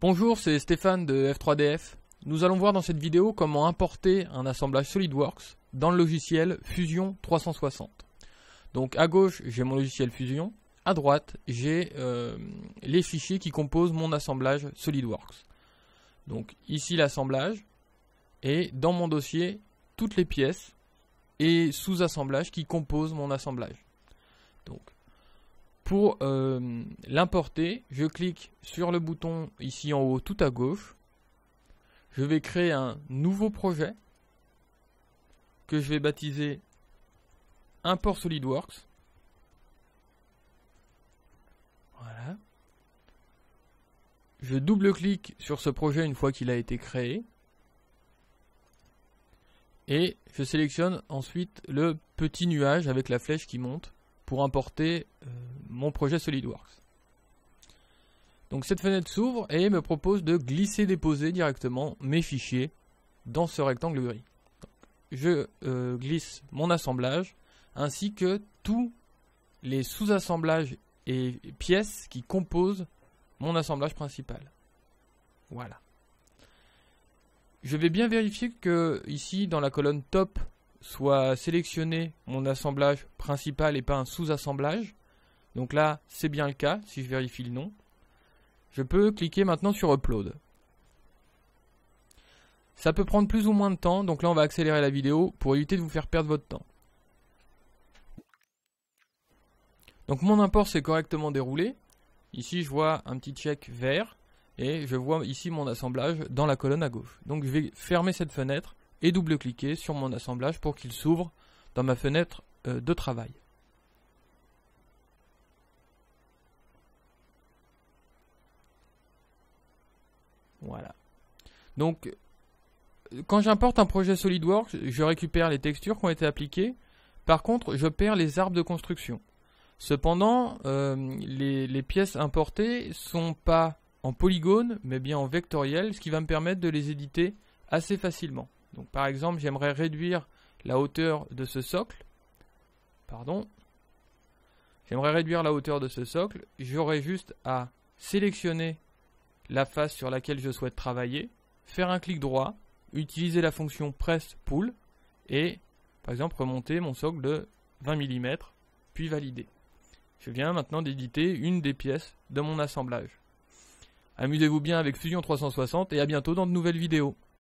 Bonjour, c'est Stéphane de F3DF. Nous allons voir dans cette vidéo comment importer un assemblage SolidWorks dans le logiciel Fusion 360. Donc à gauche, j'ai mon logiciel Fusion, à droite, j'ai euh, les fichiers qui composent mon assemblage SolidWorks. Donc ici l'assemblage, et dans mon dossier, toutes les pièces et sous-assemblages qui composent mon assemblage. Pour euh, l'importer, je clique sur le bouton ici en haut tout à gauche. Je vais créer un nouveau projet que je vais baptiser Import SolidWorks. Voilà. Je double-clique sur ce projet une fois qu'il a été créé. Et je sélectionne ensuite le petit nuage avec la flèche qui monte pour importer euh, mon projet SolidWorks. Donc cette fenêtre s'ouvre et me propose de glisser déposer directement mes fichiers dans ce rectangle gris. je euh, glisse mon assemblage ainsi que tous les sous-assemblages et pièces qui composent mon assemblage principal. Voilà. Je vais bien vérifier que ici dans la colonne top soit sélectionné mon assemblage principal et pas un sous-assemblage. Donc là, c'est bien le cas, si je vérifie le nom. Je peux cliquer maintenant sur Upload. Ça peut prendre plus ou moins de temps, donc là on va accélérer la vidéo pour éviter de vous faire perdre votre temps. Donc mon import s'est correctement déroulé. Ici je vois un petit check vert et je vois ici mon assemblage dans la colonne à gauche. Donc je vais fermer cette fenêtre et double-cliquer sur mon assemblage pour qu'il s'ouvre dans ma fenêtre euh, de travail. Voilà. Donc, euh, quand j'importe un projet SolidWorks, je récupère les textures qui ont été appliquées. Par contre, je perds les arbres de construction. Cependant, euh, les, pièces importées sont pas en polygone, mais bien en vectoriel, ce qui va me permettre de les éditer assez facilement par exemple, j'aimerais réduire la hauteur de ce socle. Pardon. J'aimerais réduire la hauteur de ce socle. J'aurais juste à sélectionner la face sur laquelle je souhaite travailler, faire un clic droit, utiliser la fonction press pull et par exemple remonter mon socle de 20 mm puis valider. Je viens maintenant d'éditer une des pièces de mon assemblage. Amusez-vous bien avec Fusion 360 et à bientôt dans de nouvelles vidéos.